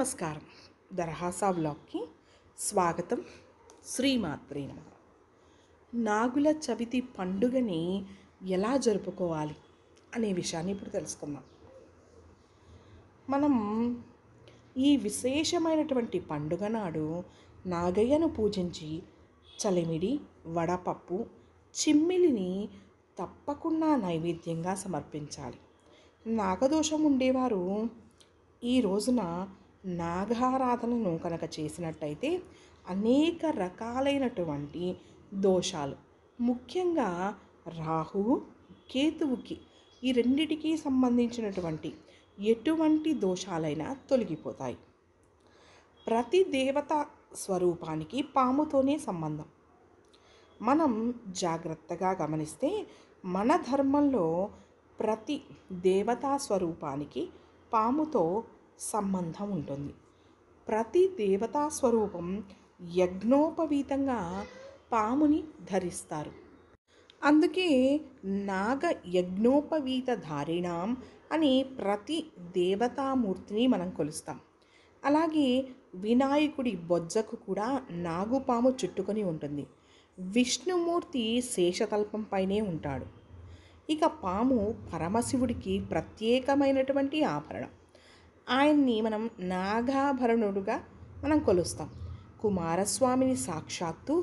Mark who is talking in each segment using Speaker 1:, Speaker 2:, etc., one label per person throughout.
Speaker 1: నమస్కారం దర్హాసా బ్లాగ్కి స్వాగతం శ్రీమాత్రే నమ నాగుల చవితి పండుగని ఎలా జరుపుకోవాలి అనే విషయాన్ని ఇప్పుడు తెలుసుకుందాం మనం ఈ విశేషమైనటువంటి పండుగ నాడు నాగయ్యను పూజించి చలిమిడి వడపప్పు చిమ్మిలిని తప్పకుండా నైవేద్యంగా సమర్పించాలి నాగదోషం ఉండేవారు ఈ రోజున నాగారాధనను కనుక చేసినట్టయితే అనేక రకాలైనటువంటి దోషాలు ముఖ్యంగా రాహువు కేతువుకి ఈ రెండిటికి సంబంధించినటువంటి ఎటువంటి దోషాలైనా తొలగిపోతాయి ప్రతి దేవత స్వరూపానికి పాముతోనే సంబంధం మనం జాగ్రత్తగా గమనిస్తే మన ధర్మంలో ప్రతి దేవతా స్వరూపానికి పాముతో సంబంధం ఉంటుంది ప్రతి దేవతా స్వరూపం యజ్ఞోపవీతంగా పాముని ధరిస్తారు అందుకే నాగ యజ్ఞోపవీత ధారిణాం అని ప్రతి దేవతామూర్తిని మనం కొలుస్తాం అలాగే వినాయకుడి బొజ్జకు కూడా నాగుపాము చుట్టుకొని ఉంటుంది విష్ణుమూర్తి శేషతల్పం పైనే ఉంటాడు ఇక పాము పరమశివుడికి ప్రత్యేకమైనటువంటి ఆభరణం ఆయన్ని మనం నాగాభరణుడుగా మనం కొలుస్తాం కుమారస్వామిని సాక్షాత్తు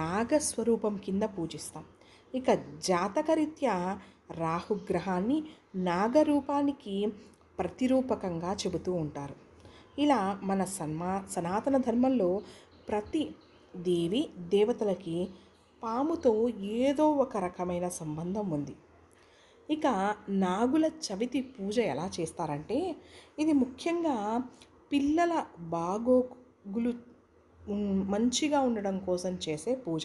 Speaker 1: నాగస్వరూపం కింద పూజిస్తాం ఇక జాతకరీత్యా రాహుగ్రహాన్ని నాగరూపానికి ప్రతిరూపకంగా చెబుతూ ఉంటారు ఇలా మన సన్మా సనాతన ధర్మంలో ప్రతి దేవి దేవతలకి పాముతో ఏదో ఒక రకమైన సంబంధం ఉంది ఇక నాగుల చవితి పూజ ఎలా చేస్తారంటే ఇది ముఖ్యంగా పిల్లల బాగోగులు మంచిగా ఉండడం కోసం చేసే పూజ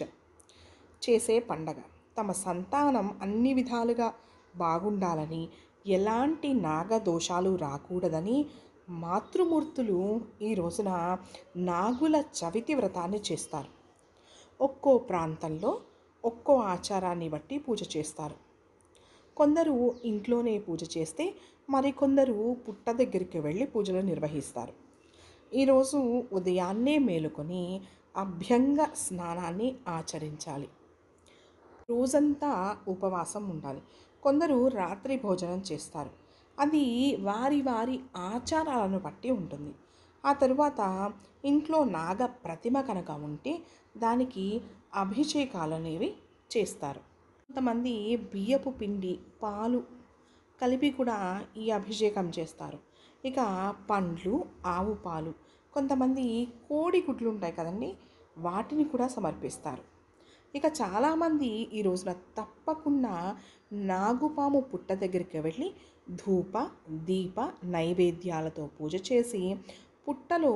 Speaker 1: చేసే పండగ తమ సంతానం అన్ని విధాలుగా బాగుండాలని ఎలాంటి నాగదోషాలు రాకూడదని మాతృమూర్తులు ఈ రోజున నాగుల చవితి వ్రతాన్ని చేస్తారు ఒక్కో ప్రాంతంలో ఒక్కో ఆచారాన్ని బట్టి పూజ చేస్తారు కొందరు ఇంట్లోనే పూజ చేస్తే మరికొందరు పుట్ట దగ్గరికి వెళ్ళి పూజలు నిర్వహిస్తారు ఈరోజు ఉదయాన్నే మేలుకొని అభ్యంగ స్నానాన్ని ఆచరించాలి రోజంతా ఉపవాసం ఉండాలి కొందరు రాత్రి భోజనం చేస్తారు అది వారి వారి ఆచారాలను బట్టి ఉంటుంది ఆ తరువాత ఇంట్లో నాగ ప్రతిమ కనుక ఉంటే దానికి అభిషేకాలు అనేవి చేస్తారు కొంతమంది బియ్యపు పిండి పాలు కలిపి కూడా ఈ అభిషేకం చేస్తారు ఇక పండ్లు ఆవు పాలు కొంతమంది కోడి గుడ్లు ఉంటాయి కదండి వాటిని కూడా సమర్పిస్తారు ఇక చాలామంది ఈ రోజున తప్పకుండా నాగుపాము పుట్ట దగ్గరికి వెళ్ళి ధూప దీప నైవేద్యాలతో పూజ చేసి పుట్టలో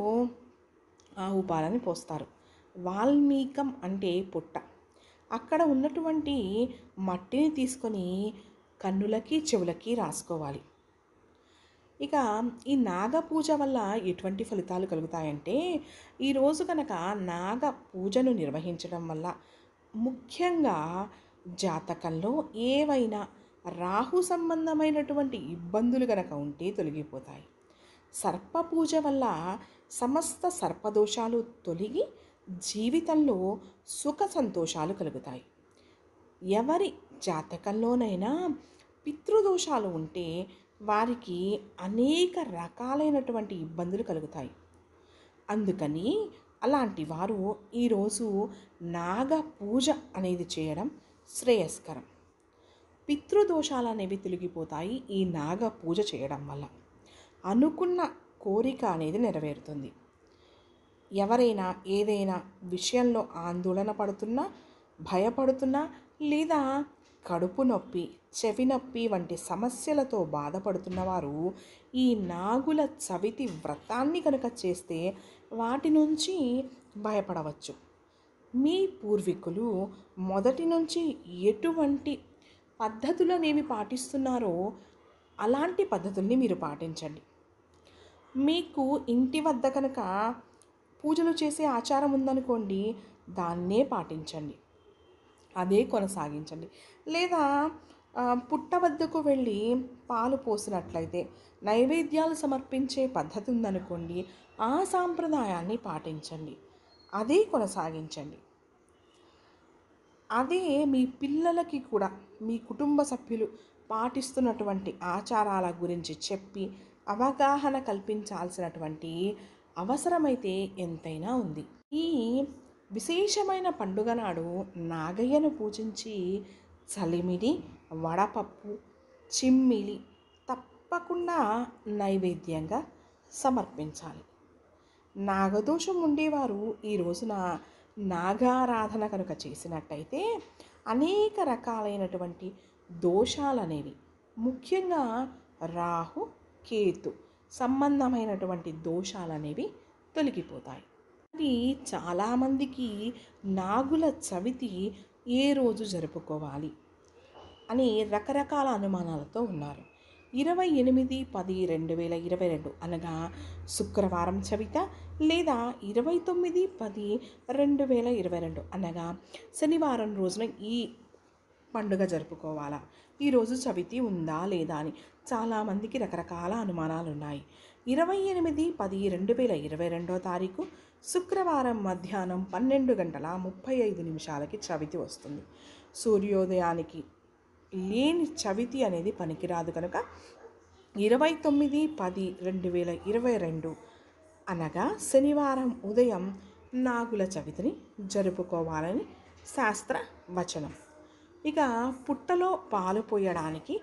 Speaker 1: ఆవు పాలని పోస్తారు వాల్మీకం అంటే పుట్ట అక్కడ ఉన్నటువంటి మట్టిని తీసుకొని కన్నులకి చెవులకి రాసుకోవాలి ఇక ఈ నాగ పూజ వల్ల ఎటువంటి ఫలితాలు కలుగుతాయంటే ఈరోజు కనుక నాగ పూజను నిర్వహించడం వల్ల ముఖ్యంగా జాతకంలో ఏవైనా రాహు సంబంధమైనటువంటి ఇబ్బందులు కనుక ఉంటే తొలగిపోతాయి సర్ప పూజ వల్ల సమస్త సర్పదోషాలు తొలగి జీవితంలో సుఖ సంతోషాలు కలుగుతాయి ఎవరి జాతకంలోనైనా పితృదోషాలు ఉంటే వారికి అనేక రకాలైనటువంటి ఇబ్బందులు కలుగుతాయి అందుకని అలాంటి వారు ఈరోజు నాగ పూజ అనేది చేయడం శ్రేయస్కరం పితృదోషాలు అనేవి తొలగిపోతాయి ఈ నాగ పూజ చేయడం వల్ల అనుకున్న కోరిక అనేది నెరవేరుతుంది ఎవరైనా ఏదైనా విషయంలో ఆందోళన పడుతున్నా భయపడుతున్నా లేదా కడుపు నొప్పి చెవి నొప్పి వంటి సమస్యలతో బాధపడుతున్నవారు ఈ నాగుల చవితి వ్రతాన్ని కనుక చేస్తే వాటి నుంచి భయపడవచ్చు మీ పూర్వీకులు మొదటి నుంచి ఎటువంటి పద్ధతులనేవి పాటిస్తున్నారో అలాంటి పద్ధతుల్ని మీరు పాటించండి మీకు ఇంటి వద్ద కనుక పూజలు చేసే ఆచారం ఉందనుకోండి దాన్నే పాటించండి అదే కొనసాగించండి లేదా పుట్ట వద్దకు వెళ్ళి పాలు పోసినట్లయితే నైవేద్యాలు సమర్పించే పద్ధతి ఉందనుకోండి ఆ సాంప్రదాయాన్ని పాటించండి అదే కొనసాగించండి అదే మీ పిల్లలకి కూడా మీ కుటుంబ సభ్యులు పాటిస్తున్నటువంటి ఆచారాల గురించి చెప్పి అవగాహన కల్పించాల్సినటువంటి అవసరమైతే ఎంతైనా ఉంది ఈ విశేషమైన పండుగ నాడు నాగయ్యను పూజించి చలిమిడి వడపప్పు చిమ్మిలి తప్పకుండా నైవేద్యంగా సమర్పించాలి నాగదోషం ఉండేవారు ఈ రోజున నాగారాధన కనుక చేసినట్టయితే అనేక రకాలైనటువంటి దోషాలు అనేవి ముఖ్యంగా రాహు కేతు సంబంధమైనటువంటి దోషాలు అనేవి తొలగిపోతాయి అది చాలామందికి నాగుల చవితి ఏ రోజు జరుపుకోవాలి అని రకరకాల అనుమానాలతో ఉన్నారు ఇరవై ఎనిమిది పది రెండు వేల ఇరవై రెండు అనగా శుక్రవారం చవిత లేదా ఇరవై తొమ్మిది పది రెండు వేల ఇరవై రెండు అనగా శనివారం రోజున ఈ పండుగ జరుపుకోవాలా ఈరోజు చవితి ఉందా లేదా అని చాలామందికి రకరకాల అనుమానాలు ఉన్నాయి ఇరవై ఎనిమిది పది రెండు వేల ఇరవై రెండో తారీఖు శుక్రవారం మధ్యాహ్నం పన్నెండు గంటల ముప్పై ఐదు నిమిషాలకి చవితి వస్తుంది సూర్యోదయానికి లేని చవితి అనేది పనికిరాదు కనుక ఇరవై తొమ్మిది పది రెండు వేల ఇరవై రెండు అనగా శనివారం ఉదయం నాగుల చవితిని జరుపుకోవాలని శాస్త్ర వచనం ఇక పుట్టలో పాలు పోయడానికి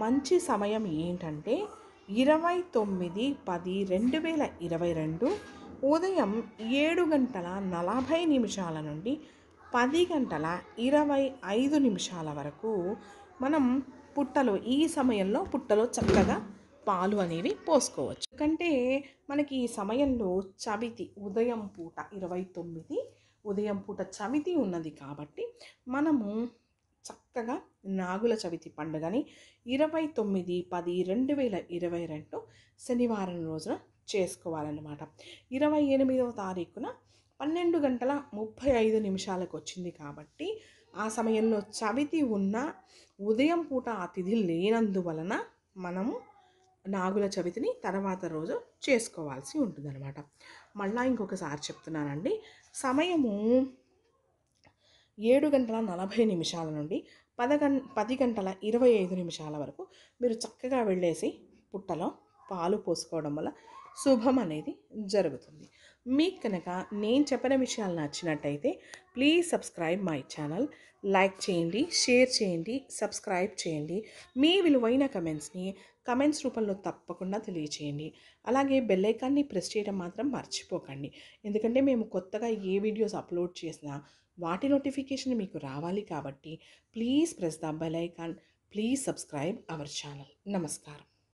Speaker 1: మంచి సమయం ఏంటంటే ఇరవై తొమ్మిది పది రెండు వేల ఇరవై రెండు ఉదయం ఏడు గంటల నలభై నిమిషాల నుండి పది గంటల ఇరవై ఐదు నిమిషాల వరకు మనం పుట్టలో ఈ సమయంలో పుట్టలో చక్కగా పాలు అనేవి పోసుకోవచ్చు ఎందుకంటే మనకి ఈ సమయంలో చవితి ఉదయం పూట ఇరవై తొమ్మిది ఉదయం పూట చవితి ఉన్నది కాబట్టి మనము చక్కగా నాగుల చవితి పండుగని ఇరవై తొమ్మిది పది రెండు వేల ఇరవై రెండు శనివారం రోజున చేసుకోవాలన్నమాట ఇరవై ఎనిమిదవ తారీఖున పన్నెండు గంటల ముప్పై ఐదు నిమిషాలకు వచ్చింది కాబట్టి ఆ సమయంలో చవితి ఉన్న ఉదయం పూట అతిథి లేనందువలన మనము నాగుల చవితిని తర్వాత రోజు చేసుకోవాల్సి ఉంటుందన్నమాట మళ్ళీ ఇంకొకసారి చెప్తున్నానండి సమయము ఏడు గంటల నలభై నిమిషాల నుండి పద గం పది గంటల ఇరవై ఐదు నిమిషాల వరకు మీరు చక్కగా వెళ్ళేసి పుట్టలో పాలు పోసుకోవడం వల్ల శుభం అనేది జరుగుతుంది మీకు కనుక నేను చెప్పిన విషయాలు నచ్చినట్టయితే please subscribe my channel like చేయండి షేర్ చేయండి సబ్స్క్రైబ్ చేయండి మీ విలువైన కమెంట్స్ని కమెంట్స్ రూపంలో తప్పకుండా తెలియచేయండి అలాగే బెల్లైకాన్ని ప్రెస్ చేయడం మాత్రం మర్చిపోకండి ఎందుకంటే మేము కొత్తగా ఏ వీడియోస్ అప్లోడ్ చేసినా వాటి నోటిఫికేషన్ మీకు రావాలి కాబట్టి please press the bell icon please subscribe our channel నమస్కారం